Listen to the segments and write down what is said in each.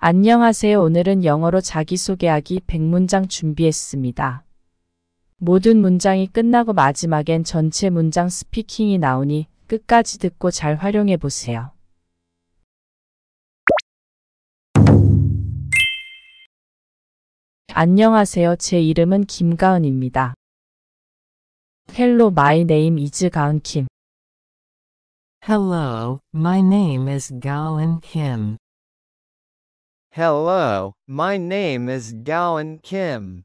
안녕하세요. 오늘은 영어로 자기소개하기 100문장 준비했습니다. 모든 문장이 끝나고 마지막엔 전체 문장 스피킹이 나오니 끝까지 듣고 잘 활용해 보세요. 안녕하세요. 제 이름은 김가은입니다. Hello, my name is 가은 김. Hello, my name is Gaon Kim. Hello, my name is Gowan Kim.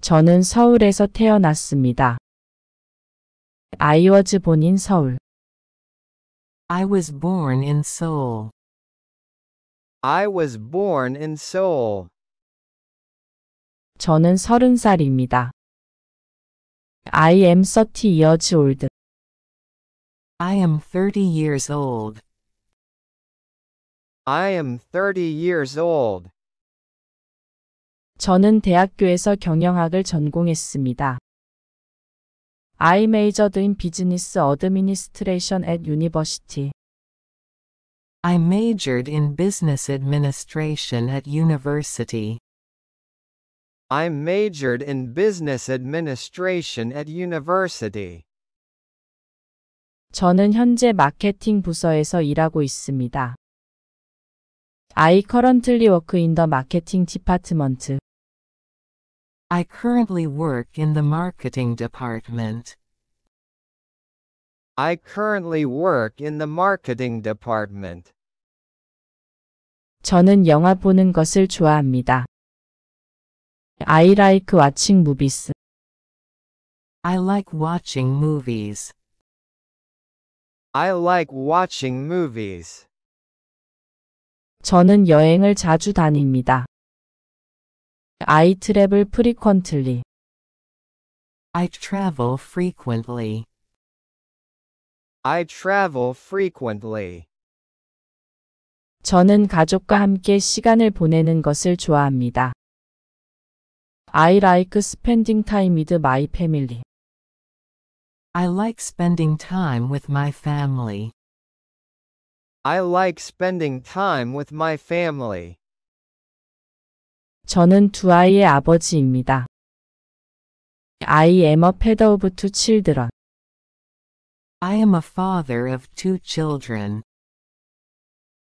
저는 서울에서 태어났습니다. I was born in Seoul. I was born in Seoul. I was born in Seoul. 저는 서른 살입니다. I am 30 years old. I am 30 years old. I am 30 years old. 저는 대학교에서 경영학을 전공했습니다. I majored in business administration at university. I majored in business administration at university. I majored in business administration at university. 저는 현재 마케팅 부서에서 일하고 있습니다. I currently work in the marketing department. I currently work in the marketing department. I currently work in the marketing department. 저는 영화 보는 것을 좋아합니다. I like watching movies. I like watching movies. I like watching movies. 저는 여행을 자주 다닙니다. I travel frequently. I travel frequently. I travel frequently. 저는 가족과 함께 시간을 보내는 것을 좋아합니다. I like spending time with my family. I like spending time with my family. I like spending time with my family. 저는 두 아이의 아버지입니다. I am a father of two children. I am a father of two children.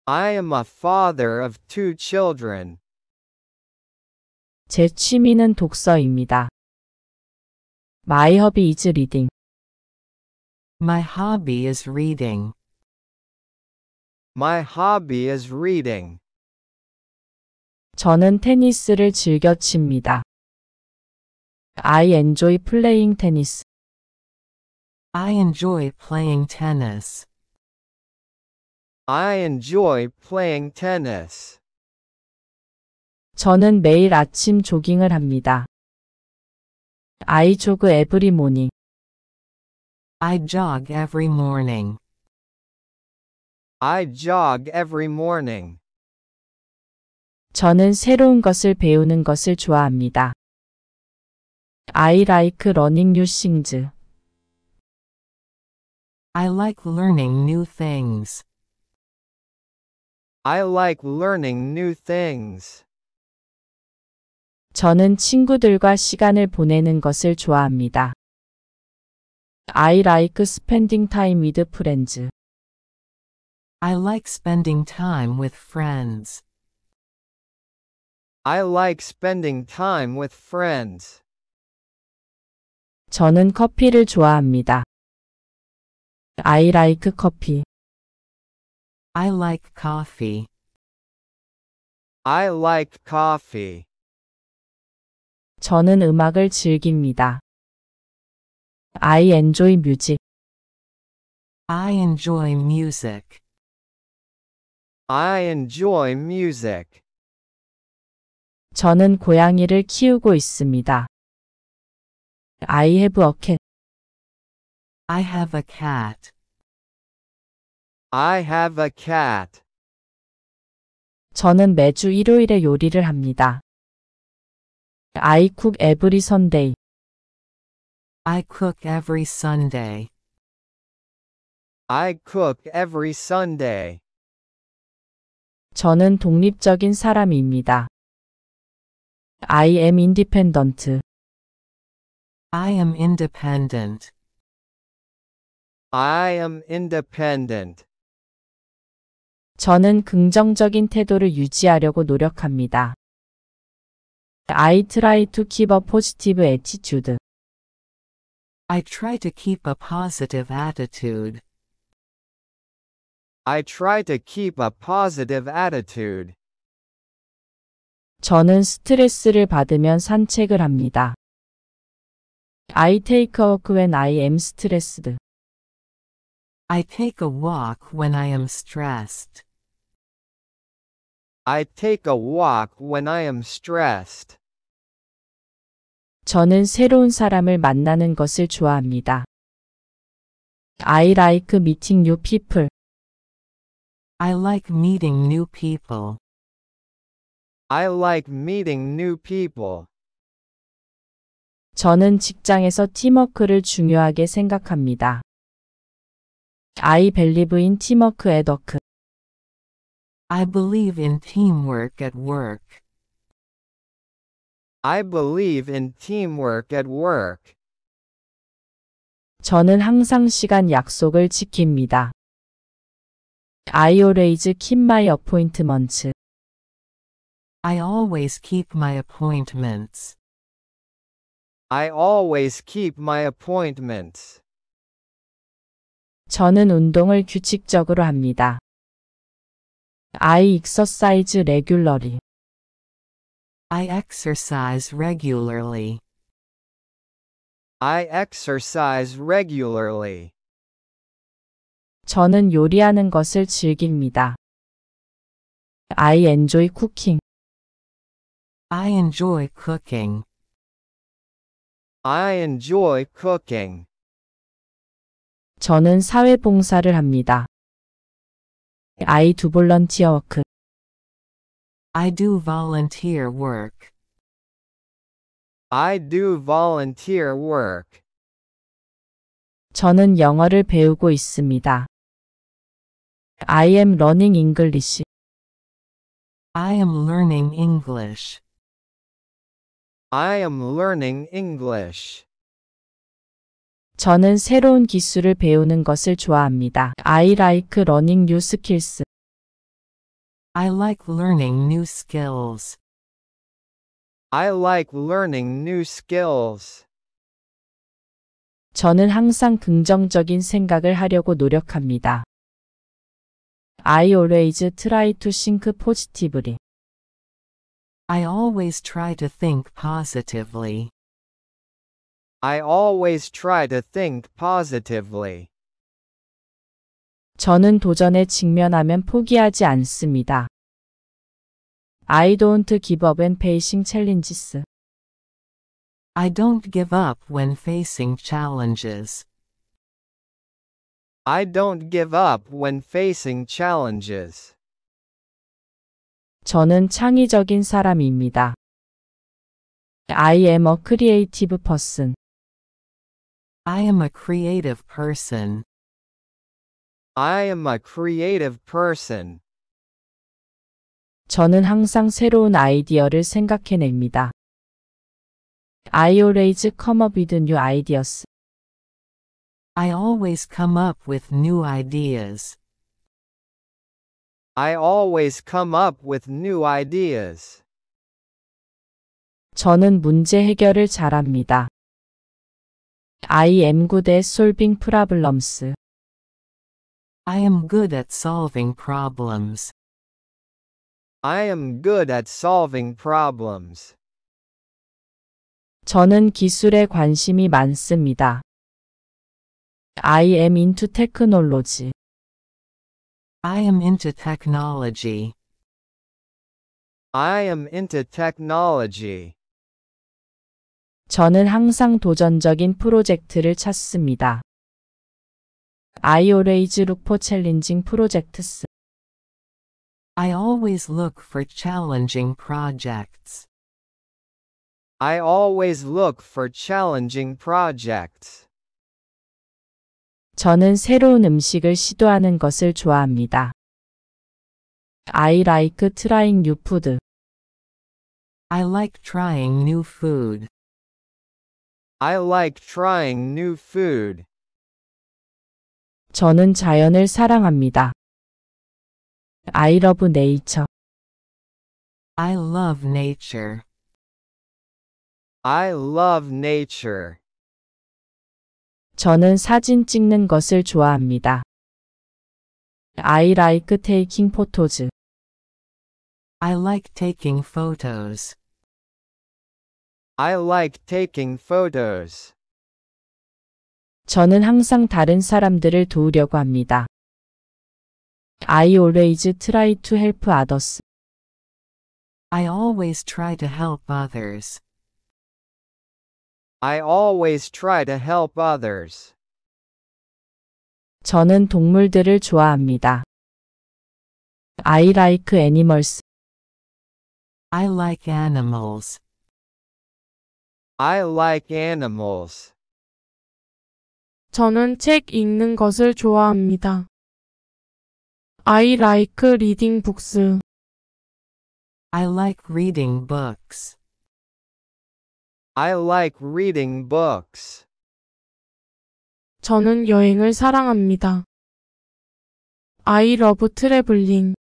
I am a father of two children. 제 취미는 독서입니다. My hobby is reading. My hobby is reading. My hobby is reading. 저는 테니스를 즐겨 칩니다. I enjoy playing tennis. I enjoy playing tennis. I enjoy playing tennis. 저는 매일 아침 조깅을 합니다. I jog every morning. I jog every morning. I jog every morning. 저는 새로운 것을 배우는 것을 좋아합니다. I like learning new things. I like learning new things. I like learning new things. 저는 친구들과 시간을 보내는 것을 좋아합니다. I like spending time with friends. I like spending time with friends. I like spending time with friends. 저는 커피를 좋아합니다. I like coffee. I like coffee. I like coffee. 저는 음악을 즐깁니다. I enjoy music. I enjoy music. I enjoy music. 저는 고양이를 키우고 있습니다. I have a cat. I have a cat. I have a cat. 저는 매주 일요일에 요리를 합니다. I cook every Sunday. I cook every Sunday. I cook every Sunday. 저는 독립적인 사람입니다. I am independent. I am independent. I am independent. 저는 긍정적인 태도를 유지하려고 노력합니다. I try to keep a positive attitude. I try to keep a positive attitude. I try to keep a positive attitude. 저는 스트레스를 받으면 산책을 합니다. I take a walk when I am stressed. I take a walk when I am stressed. I take a walk when I am stressed. 저는 새로운 사람을 만나는 것을 좋아합니다. I like meeting new people. I like meeting new people. I like meeting new people. 저는 직장에서 팀워크를 중요하게 생각합니다. I believe in teamwork at work. I believe in teamwork at work. I believe in teamwork at work. 저는 항상 시간 약속을 지킵니다. I always keep my appointments. I always keep my appointments. I always keep my appointments. 저는 운동을 규칙적으로 합니다. I exercise regularly. I exercise regularly. I exercise regularly. 저는 요리하는 것을 즐깁니다. I enjoy cooking. I enjoy cooking. I enjoy cooking. 저는 사회봉사를 합니다. I do volunteer work. I do volunteer work. I do volunteer work. 저는 영어를 배우고 있습니다. I am learning English. I am learning English. I am learning English. 저는 새로운 기술을 배우는 것을 좋아합니다. I like learning new skills. I like learning new skills. I like learning new skills. 저는 항상 긍정적인 생각을 하려고 노력합니다. I always try to think positively. I always try to think positively. I always try to think positively. 저는 도전에 직면하면 포기하지 않습니다. I don't give up when facing challenges. I don't give up when facing challenges. I don't give up when facing challenges. 저는 창의적인 사람입니다. I am a creative person. I am a creative person. I am a creative person. 저는 항상 새로운 아이디어를 생각해냅니다. I always come up with new ideas. I always come up with new ideas. I always come up with new ideas. 저는 문제 해결을 잘합니다. I am good at solving problems. I am good at solving problems. I am good at solving problems. 저는 기술에 관심이 많습니다. I am into technology. I am into technology. I am into technology. 저는 항상 도전적인 프로젝트를 찾습니다. I always look for challenging projects. I always look for challenging projects. I always look for challenging projects. 저는 새로운 음식을 시도하는 것을 좋아합니다. I like trying new food. I like trying new food. I like trying new food. 저는 자연을 사랑합니다. I love nature. I love nature. I love nature. 저는 사진 찍는 것을 좋아합니다. I like taking photos. I like taking photos. I like taking photos. 저는 항상 다른 사람들을 도우려고 합니다. I always try to help others. I always try to help others. I always try to help others. 저는 동물들을 좋아합니다. I like animals. I like animals. I like animals. 저는 책 읽는 것을 좋아합니다. I like reading books. I like reading books. I like reading books. 저는 여행을 사랑합니다. I love traveling.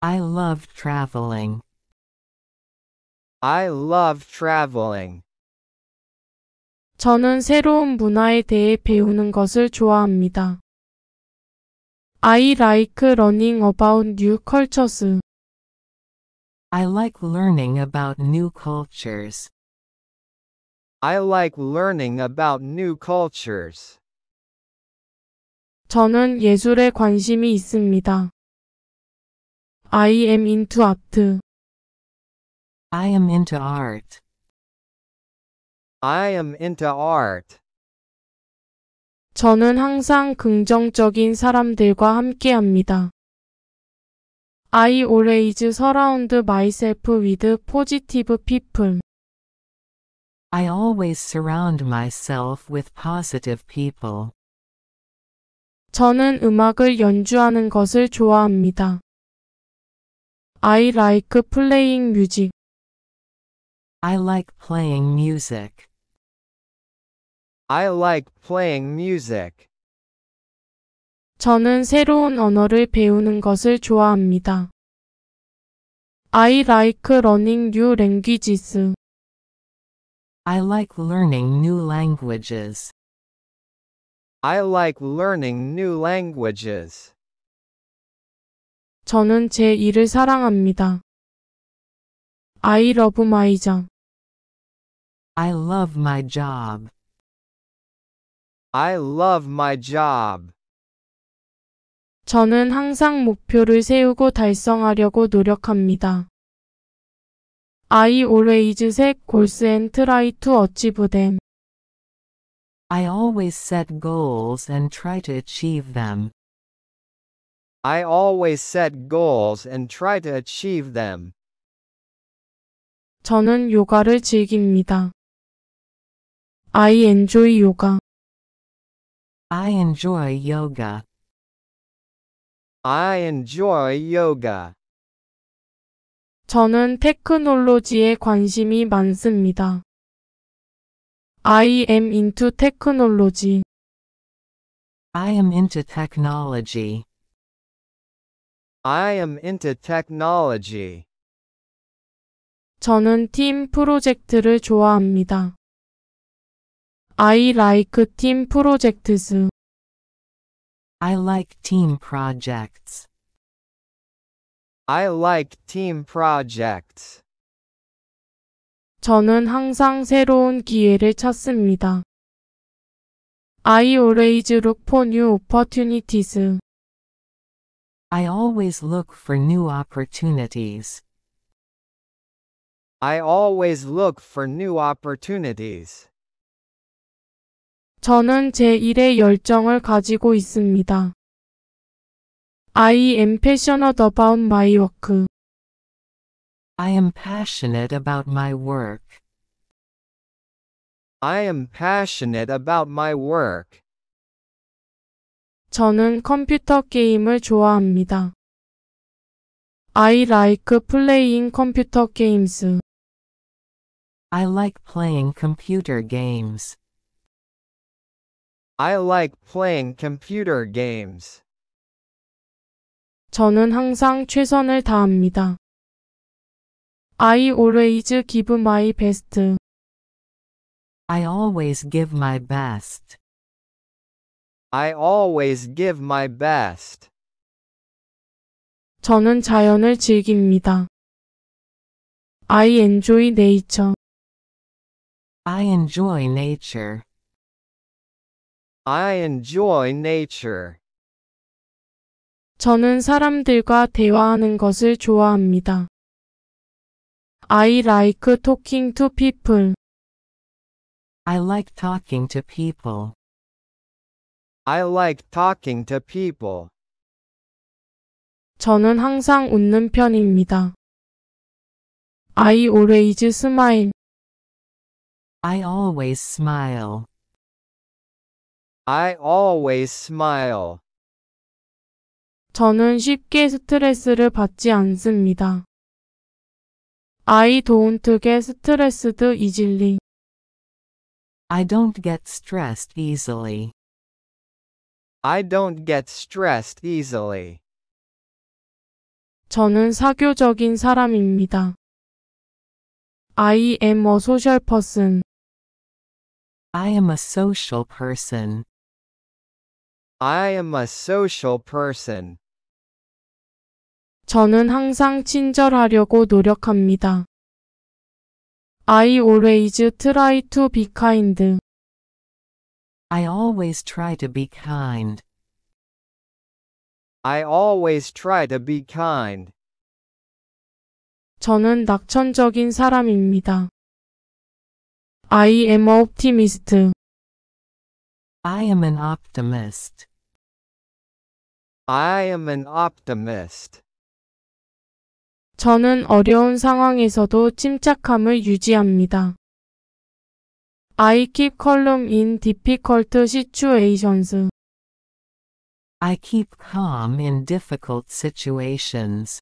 I love traveling. I love traveling. 저는 새로운 문화에 대해 배우는 것을 좋아합니다. I like learning about new cultures. I like learning about new cultures. I like learning about new cultures. 저는 예술에 관심이 있습니다. I am into art. I am into art. I am into art. 저는 항상 긍정적인 사람들과 함께합니다. I always surround myself with positive people. I always surround myself with positive people. 저는 음악을 연주하는 것을 좋아합니다. I like playing music. I like playing music. I like playing music. 저는 새로운 언어를 배우는 것을 좋아합니다. I like learning new languages. I like learning new languages. I like learning new languages. 저는 제 일을 사랑합니다. I love my job. I love my job. I love my job. 저는 항상 목표를 세우고 달성하려고 노력합니다. I always set goals and try to achieve them. I always set goals and try to achieve them. I always set goals and try to achieve them. 저는 요가를 즐깁니다. I enjoy yoga. I enjoy yoga. I enjoy yoga. 저는 테크놀로지에 관심이 많습니다. I am into technology. I am into technology. I am into technology. 저는 팀 프로젝트를 좋아합니다. I like team projects. I like team projects. I like team projects. 저는 항상 새로운 기회를 찾습니다. I always look for new opportunities. I always look for new opportunities. I always look for new opportunities. 저는 제 일에 열정을 가지고 있습니다. I am passionate about my work. I am passionate about my work. I am passionate about my work. 저는 컴퓨터 게임을 좋아합니다. I like playing computer games. I like playing computer games. I like playing computer games. 저는 항상 최선을 다합니다. I always give my best. I always give my best. I always give my best. 저는 자연을 즐깁니다. I enjoy nature. I enjoy nature. I enjoy nature. 저는 사람들과 대화하는 것을 좋아합니다. I like talking to people. I like talking to people. I like talking to people. 저는 항상 웃는 편입니다. I always smile. I always smile. I always smile. 저는 쉽게 스트레스를 받지 않습니다. I don't get stressed easily. I don't get stressed easily. I don't get stressed easily. 저는 사교적인 사람입니다. I am a social person. I am a social person. I am a social person. 저는 항상 친절하려고 노력합니다. I always try to be kind. I always try to be kind. I always try to be kind. 저는 낙천적인 사람입니다. I am an optimist. I am an optimist. I am an optimist. 저는 어려운 상황에서도 침착함을 유지합니다. I keep calm in difficult situations. I keep calm in difficult situations.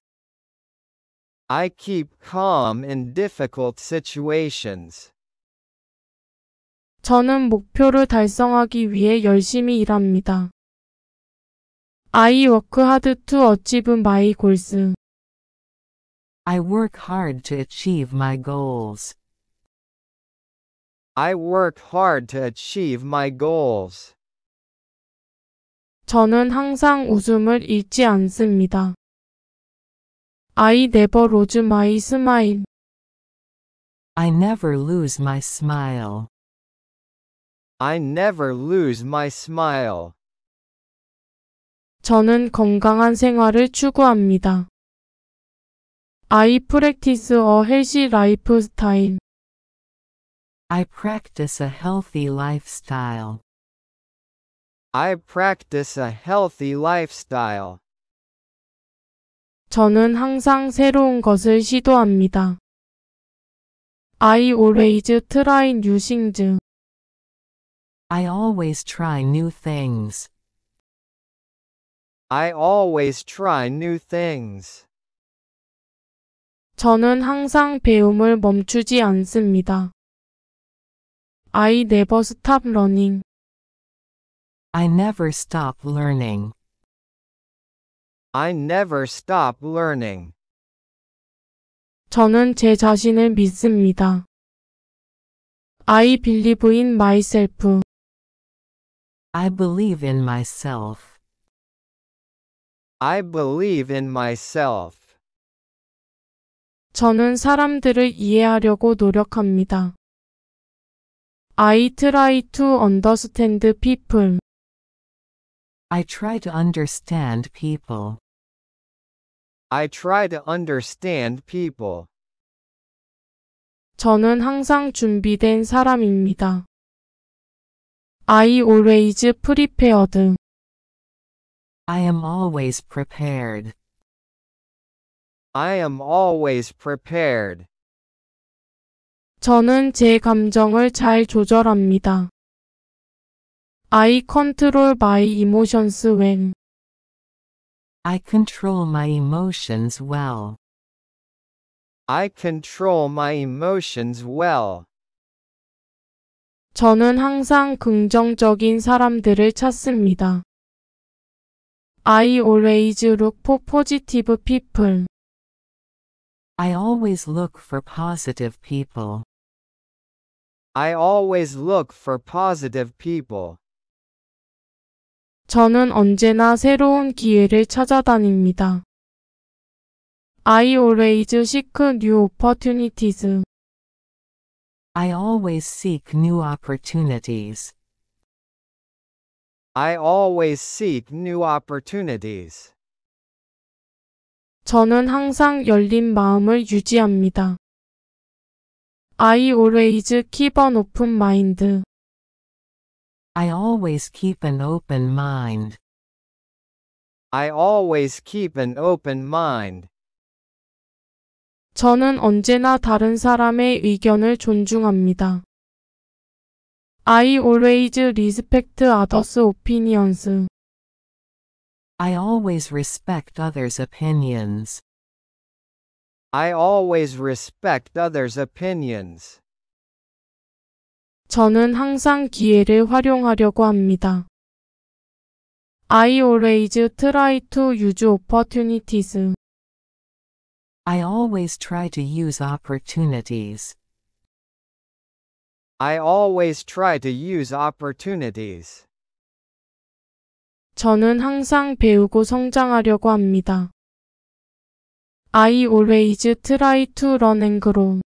I keep calm in difficult situations. 저는 목표를 달성하기 위해 열심히 일합니다. I work hard to achieve my goals. I work hard to achieve my goals. I work hard to achieve my goals. 저는 항상 웃음을 잃지 않습니다. I never lose my smile. I never lose my smile. I never lose my smile. 저는 건강한 생활을 추구합니다. I practice a healthy lifestyle. I practice a healthy lifestyle. I practice a healthy lifestyle. 저는 항상 새로운 것을 시도합니다. I always try new things. I always try new things. I always try new things. 저는 항상 배움을 멈추지 않습니다. I never stop learning. I never stop learning. I never stop learning. 저는 제 자신을 믿습니다. I believe in myself. I believe in myself. I believe in myself. 저는 사람들을 이해하려고 노력합니다. I try to understand people. I try to understand people. I try to understand people. 저는 항상 준비된 사람입니다. I always prepared. I am always prepared. I am always prepared. 저는 제 감정을 잘 조절합니다. I control my emotions well. I control my emotions well. I control my emotions well. 저는 항상 긍정적인 사람들을 찾습니다. I always look for positive people. I always look for positive people. I always look for positive people. 저는 언제나 새로운 기회를 찾아다닙니다. I always seek new opportunities. I always seek new opportunities. I always seek new opportunities. 저는 항상 열린 마음을 유지합니다. I always keep an open mind. I always keep an open mind. I always keep an open mind. 저는 언제나 다른 사람의 의견을 존중합니다. I always respect others' opinions. I always respect others' opinions. I always respect others' opinions. 저는 항상 기회를 활용하려고 합니다. I always try to use opportunities. I always try to use opportunities. I always try to use opportunities. 저는 항상 배우고 성장하려고 합니다. I always try to learn and grow.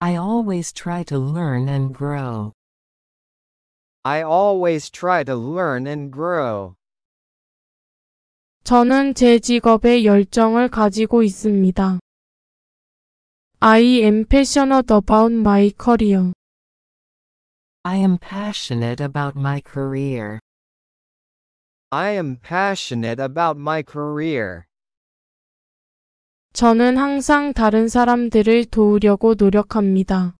I always try to learn and grow. I always try to learn and grow. 저는 제 직업에 열정을 가지고 있습니다. I am passionate about my career. I am passionate about my career. I am passionate about my career. 저는 항상 다른 사람들을 도우려고 노력합니다.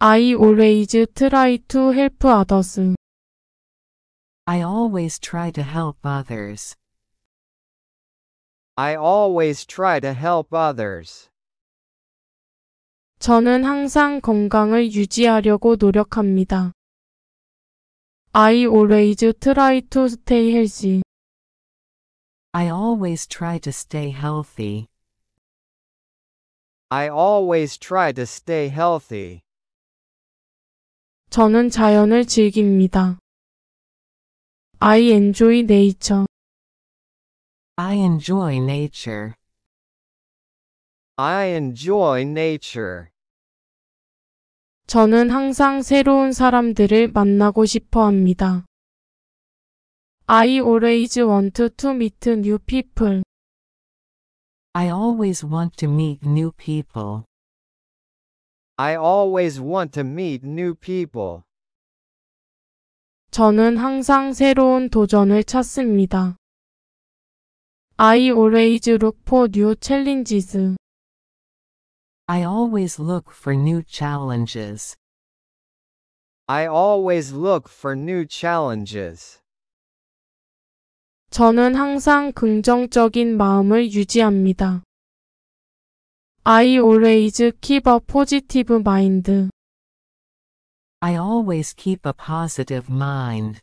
I always try to help others. I always try to help others. I always try to help others. 저는 항상 건강을 유지하려고 노력합니다. I always try to stay healthy. I always try to stay healthy. I always try to stay healthy. 저는 자연을 즐깁니다. I enjoy nature. I enjoy nature. I enjoy nature. 저는 항상 새로운 사람들을 만나고 싶어 합니다. I always want to meet new people. I always want to meet new people. I always want to meet new people. 저는 항상 새로운 도전을 찾습니다. I always look for new challenges. I always look for new challenges. I always look for new challenges. 저는 항상 긍정적인 마음을 유지합니다. I always keep a positive mind. I always keep a positive mind.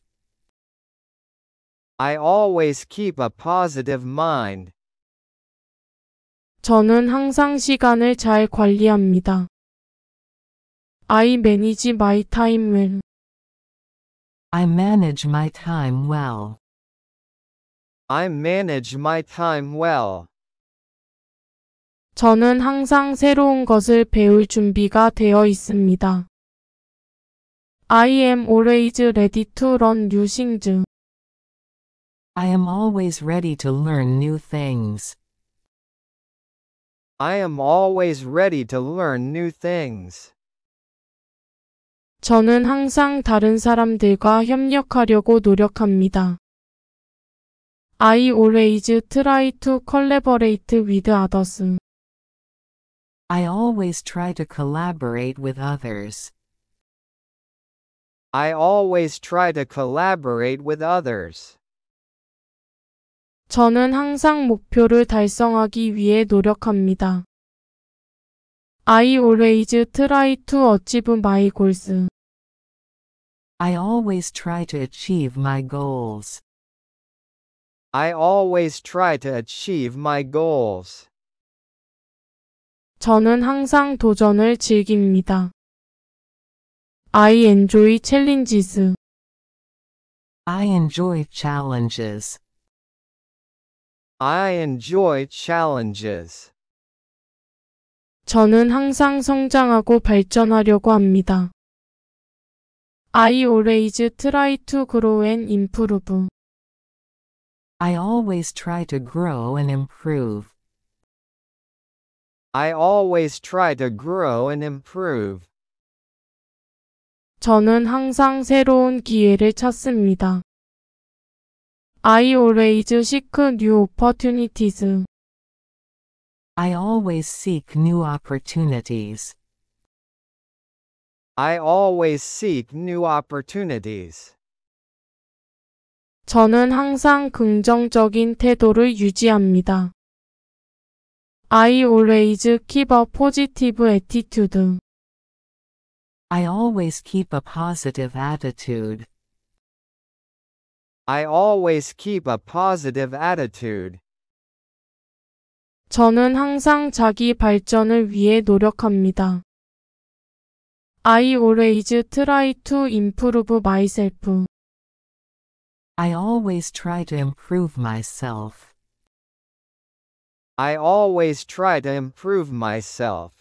I always keep a positive mind. 저는 항상 시간을 잘 관리합니다. I manage my time well. I manage my time well. I manage my time well. 저는 항상 새로운 것을 배울 준비가 되어 있습니다. I am always ready to learn new things. I am always ready to learn new things. I am always ready to learn new things. 저는 항상 다른 사람들과 협력하려고 노력합니다. I always try to collaborate with others. I always try to collaborate with others. I always try to collaborate with others. 저는 항상 목표를 달성하기 위해 노력합니다. I always try to achieve my goals. I always try to achieve my goals. I always try to achieve my goals. 저는 항상 도전을 즐깁니다. I enjoy challenges. I enjoy challenges. I enjoy challenges. 저는 항상 성장하고 발전하려고 합니다. I always try to grow and improve. I always try to grow and improve. I always try to grow and improve. 저는 항상 새로운 기회를 찾습니다. I always seek new opportunities. I always seek new opportunities. I always seek new opportunities. 저는 항상 긍정적인 태도를 유지합니다. I always keep a positive attitude. I always keep a positive attitude. I always keep a positive attitude. 저는 항상 자기 발전을 위해 노력합니다. I always try to improve myself. I always try to improve myself. I always try to improve myself.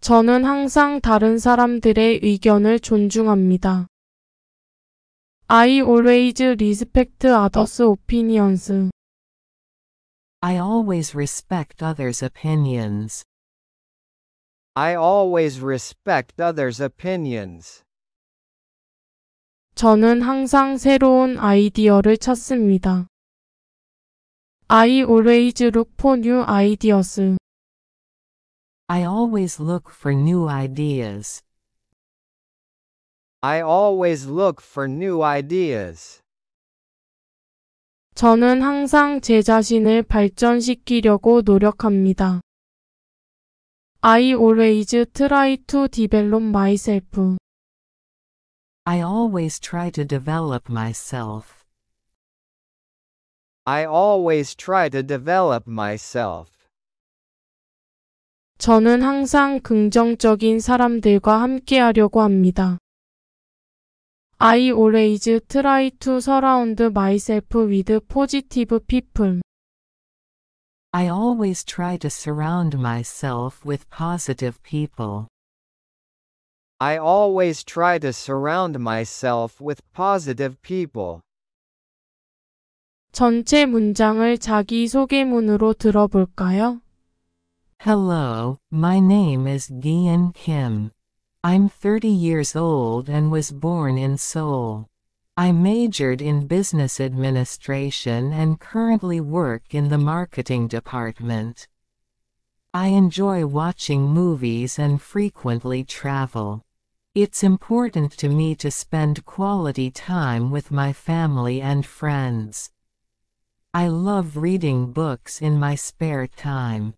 저는 항상 다른 사람들의 의견을 존중합니다. I always respect others' opinions. I always respect others' opinions. I always respect others' opinions. 저는 항상 새로운 아이디어를 찾습니다. I always look for new ideas. I always look for new ideas. I always look for new ideas. 저는 항상 제 자신을 발전시키려고 노력합니다. I always try to develop myself. I always try to develop myself. I always try to develop myself. 저는 항상 긍정적인 사람들과 함께하려고 합니다. I always try to surround myself with positive people. I always try to surround myself with positive people. I always try to surround myself with positive people. 전체 문장을 자기소개문으로 들어볼까요? Hello, my name is Gian Kim. I'm 30 years old and was born in Seoul. I majored in business administration and currently work in the marketing department. I enjoy watching movies and frequently travel. It's important to me to spend quality time with my family and friends. I love reading books in my spare time.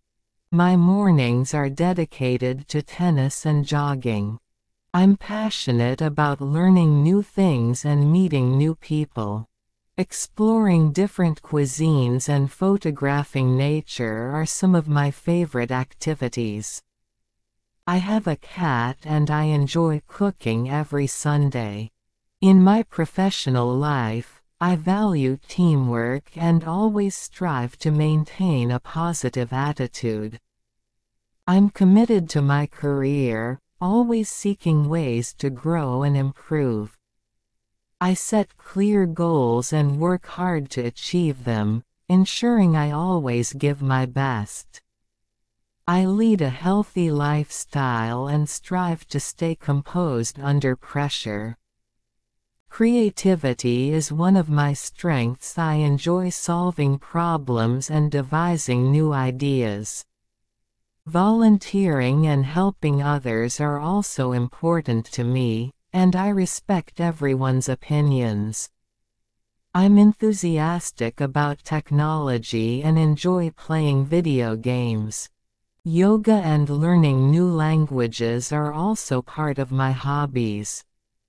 My mornings are dedicated to tennis and jogging. I'm passionate about learning new things and meeting new people. Exploring different cuisines and photographing nature are some of my favorite activities. I have a cat and I enjoy cooking every Sunday. In my professional life, I value teamwork and always strive to maintain a positive attitude. I'm committed to my career, always seeking ways to grow and improve. I set clear goals and work hard to achieve them, ensuring I always give my best. I lead a healthy lifestyle and strive to stay composed under pressure. Creativity is one of my strengths. I enjoy solving problems and devising new ideas. Volunteering and helping others are also important to me, and I respect everyone's opinions. I'm enthusiastic about technology and enjoy playing video games. Yoga and learning new languages are also part of my hobbies.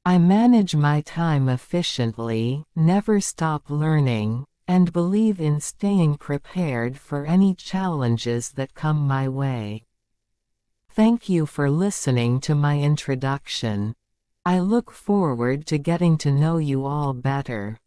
I manage my time efficiently, never stop learning, and believe in staying prepared for any challenges that come my way. Thank you for listening to my introduction. I look forward to getting to know you all better.